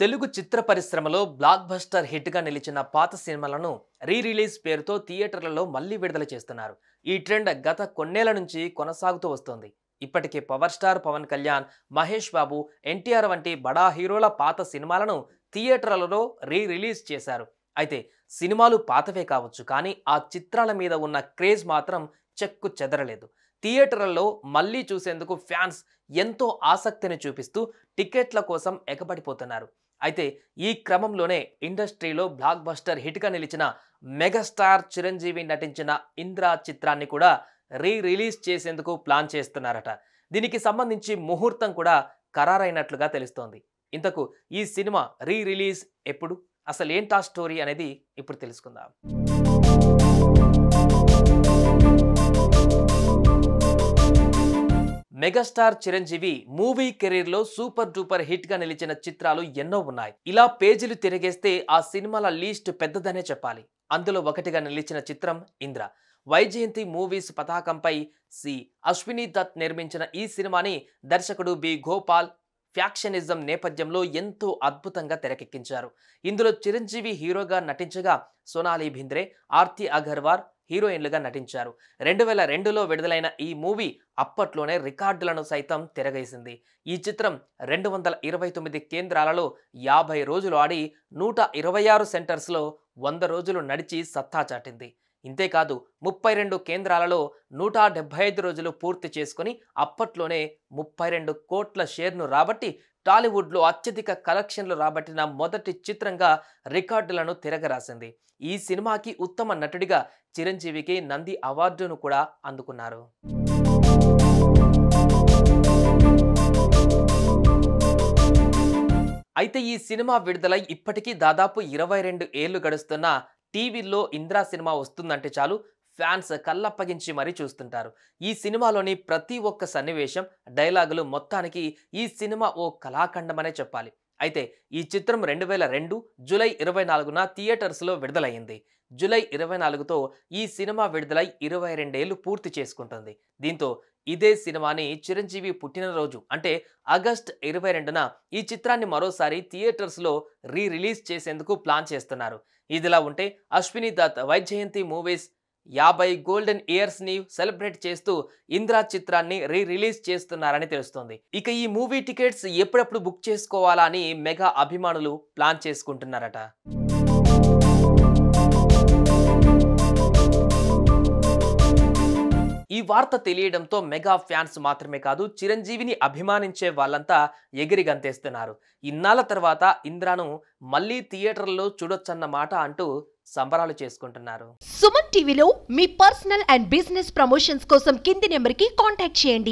తెలుగు చిత్ర పరిశ్రమలో block buster హిట్గా నిలిచిన పాత సినిమాలను రీ రిలీజ్ పేరుతో థియేటర్లలో మళ్లీ విడుదల చేస్తున్నారు ఈ ట్రెండ్ గత కొన్నేళ్ల నుంచి కొనసాగుతూ వస్తోంది ఇప్పటికే పవర్ స్టార్ పవన్ కళ్యాణ్ మహేష్ బాబు ఎన్టీఆర్ వంటి బడా హీరోల పాత సినిమాలను థియేటర్లలో రీ రిలీజ్ చేశారు అయితే సినిమాలు పాతవే కావచ్చు కానీ ఆ చిత్రాల మీద ఉన్న క్రేజ్ మాత్రం చెక్కు చెదరలేదు థియేటర్లలో మళ్ళీ చూసేందుకు ఫ్యాన్స్ ఎంతో ఆసక్తిని చూపిస్తూ టికెట్ల కోసం ఎగబడిపోతున్నారు అయితే ఈ క్రమంలోనే ఇండస్ట్రీలో బ్లాక్ బస్టర్ హిట్గా నిలిచిన మెగాస్టార్ చిరంజీవి నటించిన ఇంద్రా చిత్రాన్ని కూడా రీ రిలీజ్ చేసేందుకు ప్లాన్ చేస్తున్నారట దీనికి సంబంధించి ముహూర్తం కూడా ఖరారైనట్లుగా తెలుస్తోంది ఇంతకు ఈ సినిమా రీ రిలీజ్ ఎప్పుడు అసలు ఏంటా స్టోరీ అనేది ఇప్పుడు తెలుసుకుందాం మెగాస్టార్ చిరంజీవి మూవీ కెరీర్ లో సూపర్ డూపర్ హిట్ గా నిలిచిన చిత్రాలు ఎన్నో ఉన్నాయి ఇలా పేజీలు తిరిగేస్తే ఆ సినిమాల లీస్ట్ పెద్దదనే చెప్పాలి అందులో ఒకటిగా నిలిచిన చిత్రం ఇంద్ర వైజయంతి మూవీస్ పతాకంపై సి అశ్విని దత్ నిర్మించిన ఈ సినిమాని దర్శకుడు బి గోపాల్ ఫ్యాక్షనిజం నేపథ్యంలో ఎంతో అద్భుతంగా తెరకెక్కించారు ఇందులో చిరంజీవి హీరోగా నటించగా సోనాలి భింద్రే ఆర్తి అగర్వాల్ హీరోయిన్లుగా నటించారు రెండు వేల రెండులో విడుదలైన ఈ మూవీ అప్పట్లోనే రికార్డులను సైతం తిరగేసింది ఈ చిత్రం రెండు వందల ఇరవై తొమ్మిది కేంద్రాలలో యాభై రోజులు ఆడి నూట ఇరవై ఆరు సెంటర్స్లో వంద రోజులు నడిచి సత్తా చాటింది ఇంతేకాదు ముప్పై రెండు కేంద్రాలలో నూట డెబ్బై ఐదు రోజులు పూర్తి చేసుకుని అప్పట్లోనే ముప్పై రెండు కోట్ల షేర్ను రాబట్టి టాలీవుడ్లో అత్యధిక కలెక్షన్లు రాబట్టిన మొదటి చిత్రంగా రికార్డులను తిరగరాసింది ఈ సినిమాకి ఉత్తమ నటుడిగా చిరంజీవికి నంది అవార్డును కూడా అందుకున్నారు అయితే ఈ సినిమా విడుదలై ఇప్పటికీ దాదాపు ఇరవై రెండు ఏళ్లు గడుస్తున్న టీవీల్లో ఇంద్రా సినిమా వస్తుందంటే చాలు ఫ్యాన్స్ కళ్ళప్పగించి మరీ చూస్తుంటారు ఈ సినిమాలోని ప్రతి ఒక్క సన్నివేశం డైలాగులు మొత్తానికి ఈ సినిమా ఓ కళాఖండమనే చెప్పాలి అయితే ఈ చిత్రం రెండు వేల రెండు జూలై ఇరవై నాలుగున థియేటర్స్లో విడుదలయ్యింది జూలై ఇరవై నాలుగుతో ఈ సినిమా విడుదలై ఇరవై రెండేళ్లు పూర్తి చేసుకుంటుంది దీంతో ఇదే సినిమాని చిరంజీవి పుట్టినరోజు అంటే ఆగస్ట్ ఇరవై రెండున ఈ చిత్రాన్ని మరోసారి థియేటర్స్లో రీ రిలీజ్ చేసేందుకు ప్లాన్ చేస్తున్నారు ఇదిలా ఉంటే అశ్విని దత్ వైజయంతి మూవీస్ యాభై గోల్డెన్ ఇయర్స్ని సెలబ్రేట్ చేస్తూ ఇంద్రా చిత్రాన్ని రీ రిలీజ్ చేస్తున్నారని తెలుస్తుంది ఇక ఈ మూవీ టికెట్స్ ఎప్పుడప్పుడు బుక్ చేసుకోవాలా అని మెగా అభిమానులు ప్లాన్ చేసుకుంటున్నారట ఈ వార్త తెలియడంతో మెగా ఫ్యాన్స్ మాత్రమే కాదు చిరంజీవిని అభిమానించే వాళ్ళంతా ఎగిరి గంతేస్తున్నారు ఇన్నాళ్ళ తర్వాత ఇంద్రాను మళ్ళీ థియేటర్లో చూడొచ్చన్నమాట మాట అంటూ సంబరాలు చేసుకుంటున్నారు సుమన్ టీవీలో మీ పర్సనల్ అండ్ బిజినెస్ ప్రమోషన్స్ కోసం కింది నెంబర్ కి కాంటాక్ట్ చేయండి